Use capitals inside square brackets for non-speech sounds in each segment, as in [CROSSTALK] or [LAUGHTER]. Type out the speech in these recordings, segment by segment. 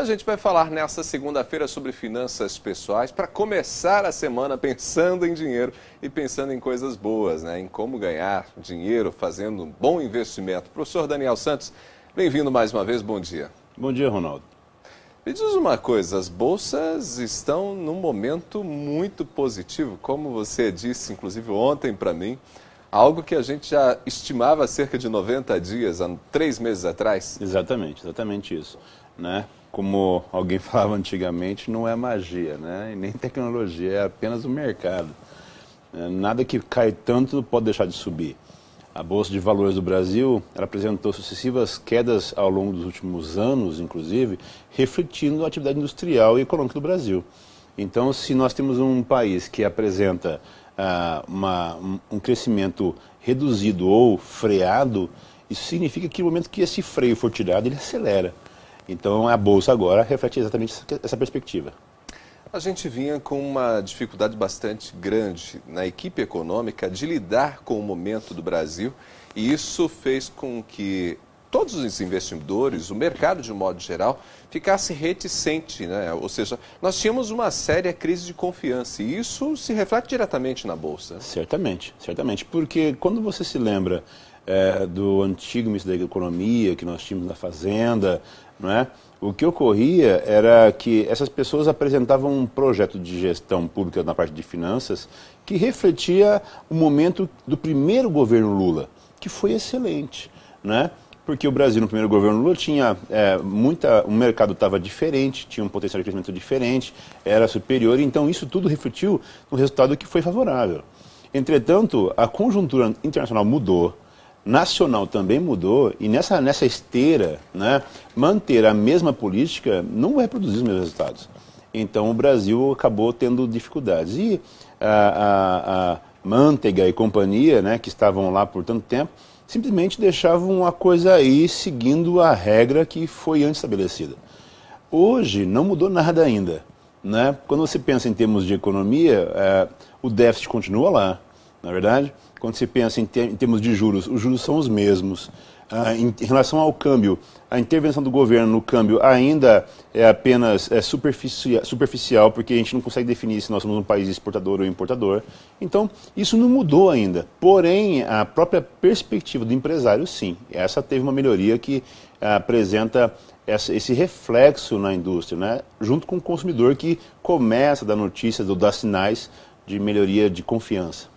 A gente vai falar nessa segunda-feira sobre finanças pessoais para começar a semana pensando em dinheiro e pensando em coisas boas, né? Em como ganhar dinheiro fazendo um bom investimento. Professor Daniel Santos, bem-vindo mais uma vez. Bom dia. Bom dia, Ronaldo. Me diz uma coisa, as bolsas estão num momento muito positivo, como você disse, inclusive ontem para mim, algo que a gente já estimava há cerca de 90 dias, há três meses atrás. Exatamente, exatamente isso. Né? como alguém [LAUGHS] falava antigamente, não é magia, né? E nem tecnologia, é apenas o mercado. É, nada que cai tanto pode deixar de subir. A Bolsa de Valores do Brasil apresentou sucessivas quedas ao longo dos últimos anos, inclusive, refletindo a atividade industrial e econômica do Brasil. Então, se nós temos um país que apresenta ah, uma, um crescimento reduzido ou freado, isso significa que no momento que esse freio for tirado, ele acelera. Então a Bolsa agora reflete exatamente essa perspectiva. A gente vinha com uma dificuldade bastante grande na equipe econômica de lidar com o momento do Brasil, e isso fez com que todos os investidores, o mercado de um modo geral, ficasse reticente, né? Ou seja, nós tínhamos uma séria crise de confiança e isso se reflete diretamente na bolsa. Certamente, certamente, porque quando você se lembra é, do antigo ministro da Economia que nós tínhamos na Fazenda, não é? O que ocorria era que essas pessoas apresentavam um projeto de gestão pública na parte de finanças que refletia o momento do primeiro governo Lula, que foi excelente, é? Porque o Brasil, no primeiro governo Lula, tinha é, muita. O mercado estava diferente, tinha um potencial de crescimento diferente, era superior, então isso tudo refletiu no resultado que foi favorável. Entretanto, a conjuntura internacional mudou, nacional também mudou e nessa, nessa esteira, né, manter a mesma política não vai produzir os mesmos resultados. Então o Brasil acabou tendo dificuldades. E a, a, a Manteiga e companhia, né, que estavam lá por tanto tempo, simplesmente deixavam a coisa aí seguindo a regra que foi antes estabelecida. Hoje não mudou nada ainda. Né? Quando você pensa em termos de economia, é, o déficit continua lá na é verdade, quando se pensa em, ter, em, termos de juros, os juros são os mesmos. Ah, em, em, relação ao câmbio, a intervenção do governo no câmbio ainda é apenas é superficial, superficial, porque a gente não consegue definir se nós somos um país exportador ou importador. Então, isso não mudou ainda. Porém, a própria perspectiva do empresário, sim. Essa teve uma melhoria que ah, apresenta esse reflexo na indústria, né? junto com o consumidor que começa a dar notícias ou dar sinais de melhoria de confiança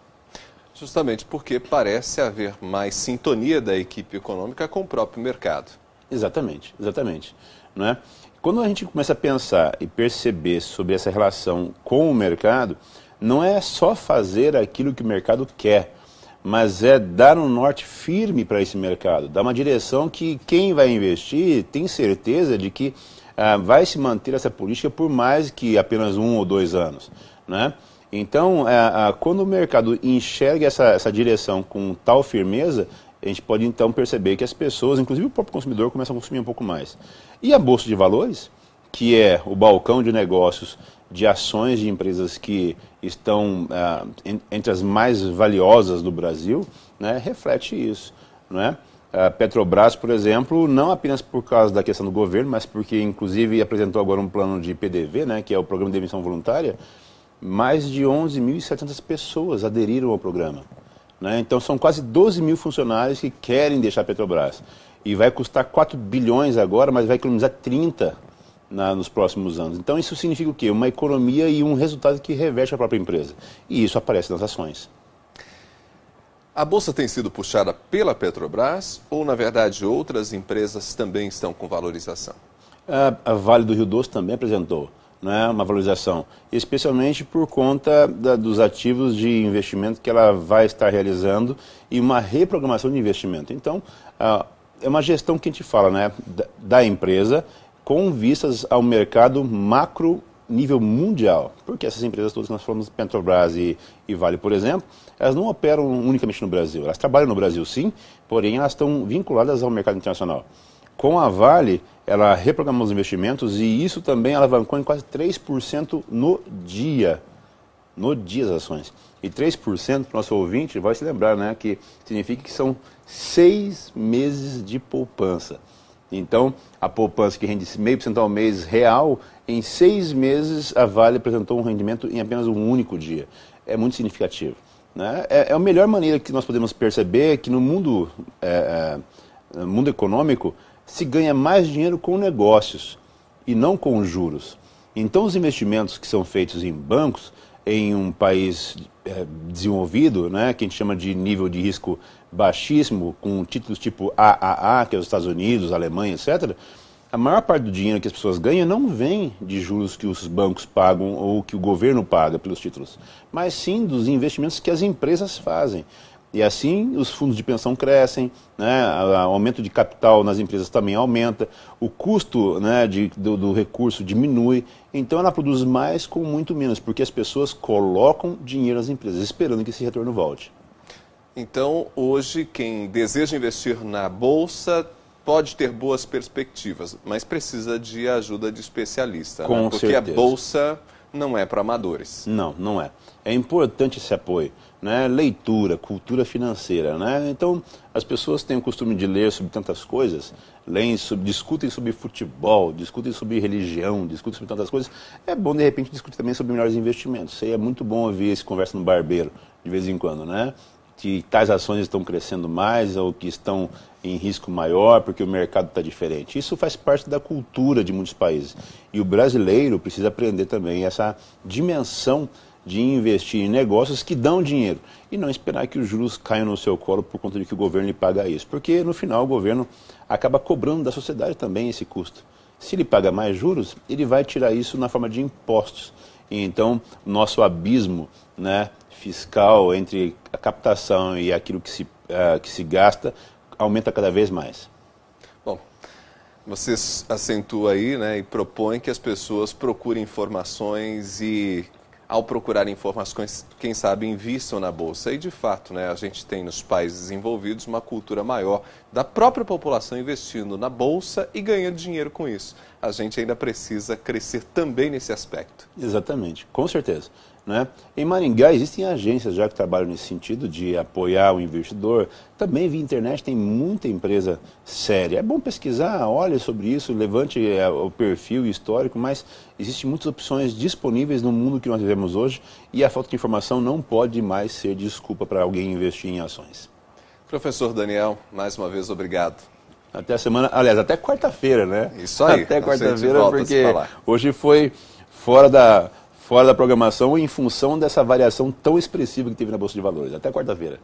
justamente porque parece haver mais sintonia da equipe econômica com o próprio mercado. Exatamente, exatamente. Não é? Quando a gente começa a pensar e perceber sobre essa relação com o mercado, não é só fazer aquilo que o mercado quer, mas é dar um norte firme para esse mercado, dar uma direção que quem vai investir tem certeza de que ah, vai se manter essa política por mais que apenas um ou dois anos. Né? Então, é, quando o mercado enxerga essa, essa direção com tal firmeza, a gente pode então perceber que as pessoas, inclusive o próprio consumidor, começam a consumir um pouco mais. E a bolsa de valores, que é o balcão de negócios de ações de empresas que estão é, entre as mais valiosas do Brasil, né, reflete isso. É? A Petrobras, por exemplo, não apenas por causa da questão do governo, mas porque inclusive apresentou agora um plano de PDV, né, que é o Programa de Emissão Voluntária, mais de 11.700 pessoas aderiram ao programa. Né? Então são quase 12 mil funcionários que querem deixar a Petrobras. E vai custar 4 bilhões agora, mas vai economizar 30 na, nos próximos anos. Então isso significa o quê? Uma economia e um resultado que reveste a própria empresa. E isso aparece nas ações. A bolsa tem sido puxada pela Petrobras ou, na verdade, outras empresas também estão com valorização? A Vale do Rio Doce também apresentou né, uma valorização, especialmente por conta da, dos ativos de investimento que ela vai estar realizando e uma reprogramação de investimento. Então, ah, é uma gestão que a gente fala né, da, da empresa com vistas ao mercado macro nível mundial, porque essas empresas todas que nós falamos, Petrobras e, e, Vale, por exemplo, elas não operam unicamente no Brasil. Elas trabalham no Brasil, sim, porém elas estão vinculadas ao mercado internacional. Com a Vale, ela reprogramou os investimentos e isso também alavancou em quase 3% no dia. No dia as ações. E 3% para nosso ouvinte vai se lembrar, né? Que significa que são seis meses de poupança. Então, a poupança que rende meio por cento ao mês real, em seis meses a Vale apresentou um rendimento em apenas um único dia. É muito significativo. Né? É, é a melhor maneira que nós podemos perceber que no mundo, é, é no mundo econômico, se ganha mais dinheiro com negócios e não com juros. Então, os investimentos que são feitos em bancos, em um país é, desenvolvido, né, que a gente chama de nível de risco baixíssimo, com títulos tipo AAA, que é os Estados Unidos, Alemanha, etc., a maior parte do dinheiro que as pessoas ganham não vem de juros que os bancos pagam ou que o governo paga pelos títulos, mas sim dos investimentos que as empresas fazem. E assim os fundos de pensão crescem, né? o aumento de capital nas empresas também aumenta, o custo né, de, do, do recurso diminui, então ela produz mais com muito menos, porque as pessoas colocam dinheiro nas empresas, esperando que esse retorno volte. Então, hoje, quem deseja investir na Bolsa pode ter boas perspectivas, mas precisa de ajuda de especialista. Né? Com né? Porque certeza. a Bolsa não é para amadores. Não, não é. É importante esse apoio, né? Leitura, cultura financeira, né? Então, as pessoas têm o costume de ler sobre tantas coisas, leem sobre, discutem sobre futebol, discutem sobre religião, discutem sobre tantas coisas. É bom, de repente, discutir também sobre melhores investimentos. Isso aí é muito bom ouvir esse conversa no barbeiro, de vez em quando, né? que tais ações estão crescendo mais ou que estão em risco maior porque o mercado está diferente. Isso faz parte da cultura de muitos países. E o brasileiro precisa aprender também essa dimensão de investir em negócios que dão dinheiro e não esperar que os juros caiam no seu colo por conta de que o governo lhe paga isso. Porque no final o governo acaba cobrando da sociedade também esse custo. Se ele paga mais juros, ele vai tirar isso na forma de impostos. E então, nosso abismo né, fiscal entre a captação e aquilo que se, uh, que se gasta aumenta cada vez mais. Bom, você acentua aí né, e propõe que as pessoas procurem informações e ao procurar informações, quem sabe, invistam na Bolsa. E, de fato, né, a gente tem nos países desenvolvidos uma cultura maior da própria população investindo na Bolsa e ganhando dinheiro com isso. A gente ainda precisa crescer também nesse aspecto. Exatamente, com certeza. Né? Em Maringá existem agências já que trabalham nesse sentido de apoiar o investidor. Também via internet tem muita empresa séria. É bom pesquisar, olhe sobre isso, levante é, o perfil histórico, mas existem muitas opções disponíveis no mundo que nós vivemos hoje e a falta de informação não pode mais ser desculpa para alguém investir em ações. Professor Daniel, mais uma vez obrigado. Até a semana, aliás, até quarta-feira, né? Isso aí. Até quarta-feira, porque hoje foi fora da fora da programação em função dessa variação tão expressiva que teve na Bolsa de Valores. Até quarta-feira.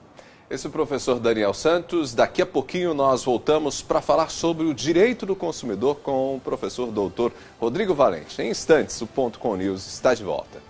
Esse é o professor Daniel Santos. Daqui a pouquinho nós voltamos para falar sobre o direito do consumidor com o professor doutor Rodrigo Valente. Em instantes, o Ponto Com News está de volta.